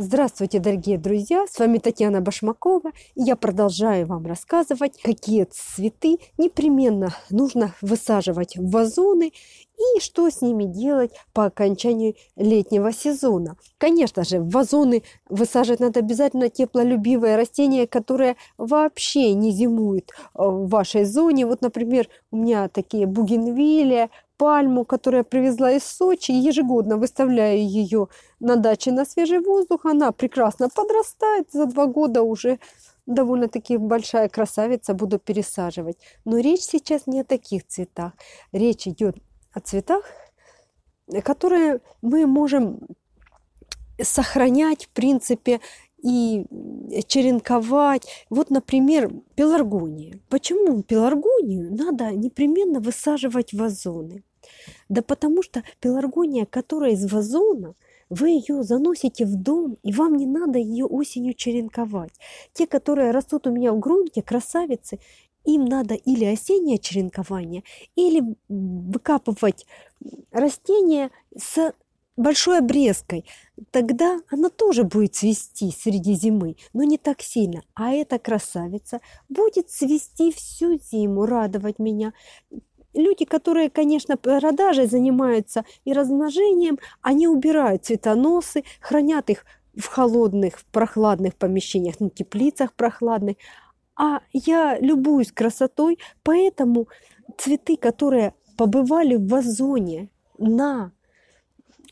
Здравствуйте, дорогие друзья! С вами Татьяна Башмакова. И я продолжаю вам рассказывать, какие цветы непременно нужно высаживать в вазоны и что с ними делать по окончанию летнего сезона. Конечно же, в вазоны высаживать надо обязательно теплолюбивые растения, которые вообще не зимуют э, в вашей зоне. Вот, например, у меня такие бугенвилия, пальму, которую я привезла из Сочи, ежегодно выставляю ее на даче на свежий воздух. Она прекрасно подрастает, за два года уже довольно-таки большая красавица, буду пересаживать. Но речь сейчас не о таких цветах. Речь идет о цветах, которые мы можем сохранять, в принципе, и черенковать. Вот, например, пеларгония. Почему пеларгонию надо непременно высаживать вазоны? Да потому что пеларгония, которая из вазона, вы ее заносите в дом, и вам не надо ее осенью черенковать. Те, которые растут у меня в грунте, красавицы, им надо или осеннее черенкование, или выкапывать растение с большой обрезкой. Тогда она тоже будет цвести среди зимы, но не так сильно. А эта красавица будет цвести всю зиму, радовать меня люди, которые, конечно, продажей занимаются и размножением, они убирают цветоносы, хранят их в холодных, в прохладных помещениях, ну, теплицах прохладных. А я любуюсь красотой, поэтому цветы, которые побывали в вазоне на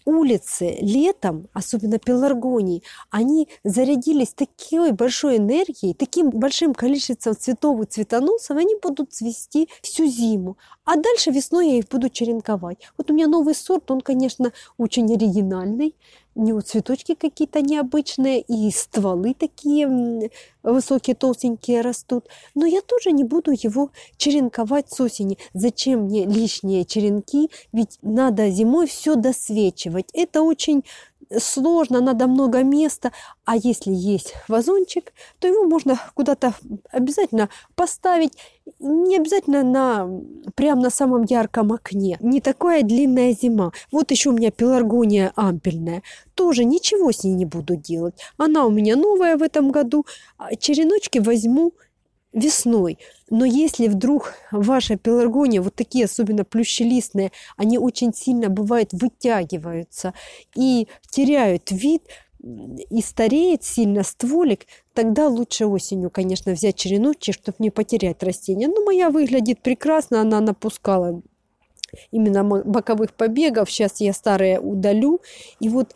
улицы летом, особенно пеларгонии, они зарядились такой большой энергией, таким большим количеством цветов и цветоносов, они будут цвести всю зиму. А дальше весной я их буду черенковать. Вот у меня новый сорт, он, конечно, очень оригинальный, у него цветочки какие-то необычные, и стволы такие высокие, толстенькие растут. Но я тоже не буду его черенковать с осени. Зачем мне лишние черенки? Ведь надо зимой все досвечивать. Это очень сложно, надо много места. А если есть вазончик, то его можно куда-то обязательно поставить. Не обязательно на, прямо на самом ярком окне. Не такая длинная зима. Вот еще у меня пеларгония ампельная. Тоже ничего с ней не буду делать. Она у меня новая в этом году. А череночки возьму, весной. Но если вдруг ваша пеларгония, вот такие особенно плющелистные, они очень сильно, бывает, вытягиваются и теряют вид, и стареет сильно стволик, тогда лучше осенью, конечно, взять череночки, чтобы не потерять растение. Но ну, моя выглядит прекрасно, она напускала именно боковых побегов. Сейчас я старые удалю. И вот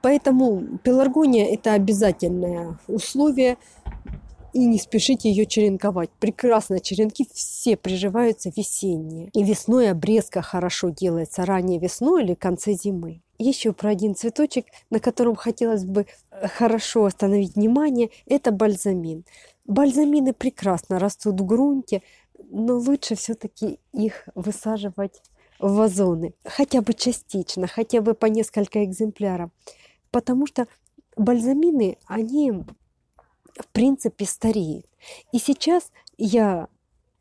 поэтому пеларгония – это обязательное условие и не спешите ее черенковать. Прекрасно черенки все приживаются весенние. И весной обрезка хорошо делается, ранее весной или конце зимы. Еще про один цветочек, на котором хотелось бы э, хорошо остановить внимание, это бальзамин. Бальзамины прекрасно растут в грунте, но лучше все-таки их высаживать в вазоны, хотя бы частично, хотя бы по несколько экземпляров, потому что бальзамины, они в принципе стареет. И сейчас я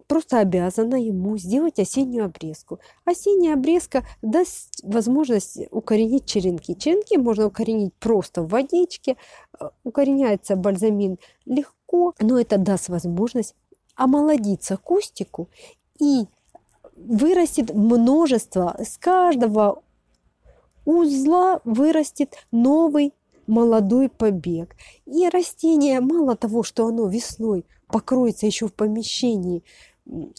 просто обязана ему сделать осеннюю обрезку. Осенняя обрезка даст возможность укоренить черенки. Черенки можно укоренить просто в водичке. Э, укореняется бальзамин легко, но это даст возможность омолодиться кустику и вырастет множество. С каждого узла вырастет новый молодой побег. И растение, мало того, что оно весной покроется еще в помещении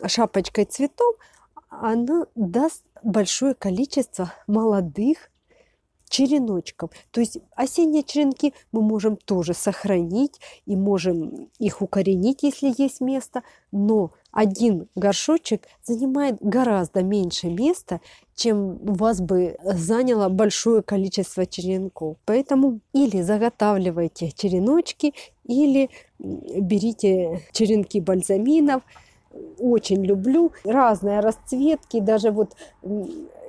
шапочкой цветов, оно даст большое количество молодых череночков, То есть осенние черенки мы можем тоже сохранить и можем их укоренить, если есть место, но один горшочек занимает гораздо меньше места, чем у вас бы заняло большое количество черенков. Поэтому или заготавливайте череночки, или берите черенки бальзаминов, очень люблю. Разные расцветки, даже вот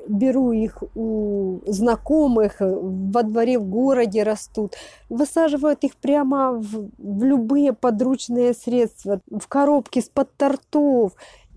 беру их у знакомых, э, во дворе в городе растут, высаживают их прямо в, в любые подручные средства, в коробки с под тортов,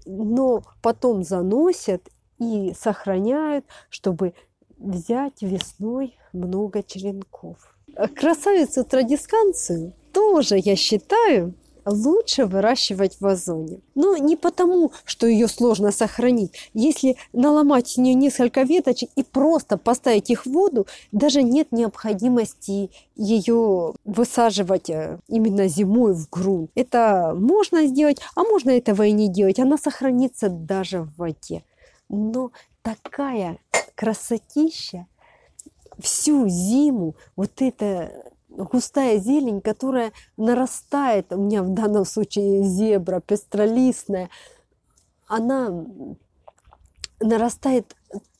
но потом заносят и сохраняют, чтобы взять весной много черенков. А Красавицу традисканцию тоже, я считаю, лучше выращивать в озоне. Но ну, не потому, что ее сложно сохранить. Если наломать у нее несколько веточек и просто поставить их в воду, даже нет необходимости ее высаживать э, именно зимой в грунт. Это можно сделать, а можно этого и не делать. Она сохранится даже в воде. Но такая красотища всю зиму вот это густая зелень, которая нарастает, у меня в данном случае зебра, пестролистная, она нарастает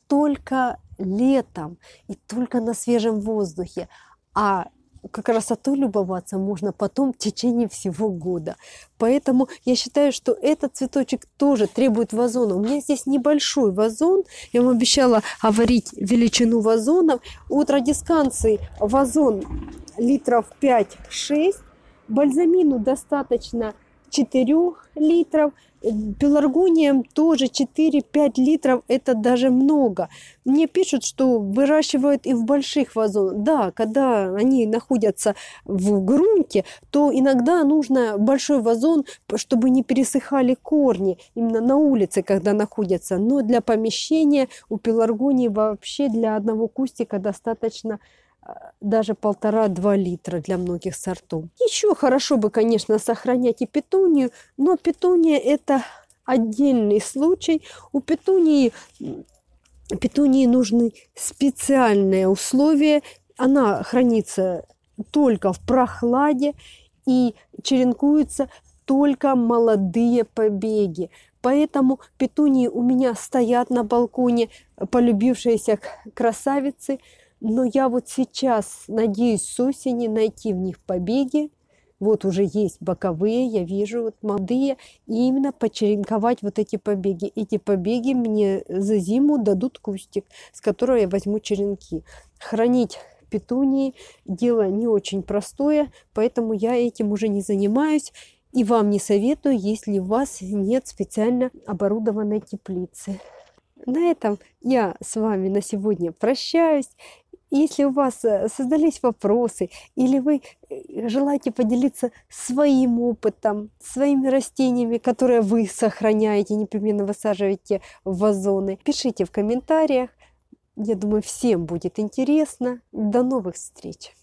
только летом и только на свежем воздухе. А красоту любоваться можно потом в течение всего года. Поэтому я считаю, что этот цветочек тоже требует вазона. У меня здесь небольшой вазон. Я вам обещала оварить величину вазонов. У традисканции вазон литров 5-6. Бальзамину достаточно 4 литров. Э, Пеларгониям тоже 4-5 литров, это даже много. Мне пишут, что выращивают и в больших вазонах. Да, когда они находятся в грунте, то иногда нужно большой вазон, чтобы не пересыхали корни, именно на улице, когда находятся. Но для помещения у пеларгонии вообще для одного кустика достаточно даже полтора-два литра для многих сортов. Еще хорошо бы, конечно, сохранять и петунию, но петуния это отдельный случай. У петунии, петунии нужны специальные условия. Она хранится только в прохладе и черенкуются только молодые побеги. Поэтому петунии у меня стоят на балконе, полюбившиеся красавицы – но я вот сейчас надеюсь с осени найти в них побеги. Вот уже есть боковые, я вижу, вот молодые. И именно почеренковать вот эти побеги. Эти побеги мне за зиму дадут кустик, с которого я возьму черенки. Хранить петунии дело не очень простое, поэтому я этим уже не занимаюсь. И вам не советую, если у вас нет специально оборудованной теплицы. На этом я с вами на сегодня прощаюсь если у вас э, создались вопросы, или вы э, желаете поделиться своим опытом, своими растениями, которые вы сохраняете, непременно высаживаете в вазоны, пишите в комментариях. Я думаю, всем будет интересно. До новых встреч!